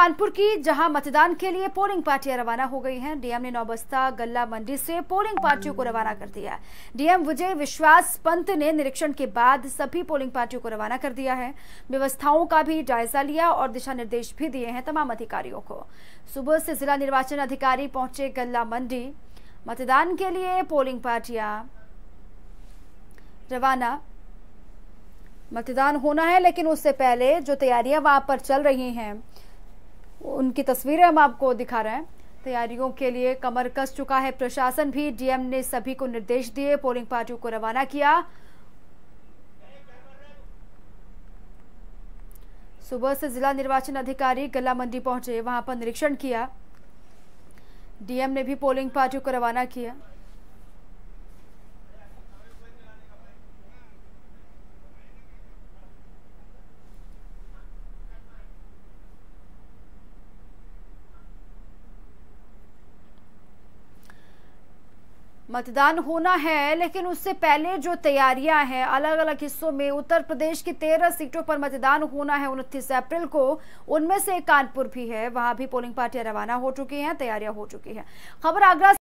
कानपुर की जहां मतदान के लिए पोलिंग पार्टियां रवाना हो गई हैं डीएम ने नौबस्ता गल्ला मंडी से पोलिंग पार्टियों को रवाना कर दिया डीएम विजय विश्वास पंत ने निरीक्षण के बाद सभी पोलिंग पार्टियों को रवाना कर दिया है व्यवस्थाओं का भी जायजा लिया और दिशा निर्देश भी दिए हैं तमाम अधिकारियों को सुबह से जिला निर्वाचन अधिकारी पहुंचे गल्ला मंडी मतदान के लिए पोलिंग पार्टियां रवाना मतदान होना है लेकिन उससे पहले जो तैयारियां वहां पर चल रही हैं उनकी तस्वीरें हम आपको दिखा रहे हैं तैयारियों के लिए कमर कस चुका है प्रशासन भी डीएम ने सभी को निर्देश दिए पोलिंग पार्टियों को रवाना किया सुबह से जिला निर्वाचन अधिकारी गला मंडी पहुंचे वहां पर निरीक्षण किया डीएम ने भी पोलिंग पार्टियों को रवाना किया मतदान होना है लेकिन उससे पहले जो तैयारियां हैं अलग अलग हिस्सों में उत्तर प्रदेश की तेरह सीटों पर मतदान होना है उनतीस अप्रैल को उनमें से कानपुर भी है वहां भी पोलिंग पार्टियां रवाना हो चुकी हैं तैयारियां हो चुकी हैं खबर आगरा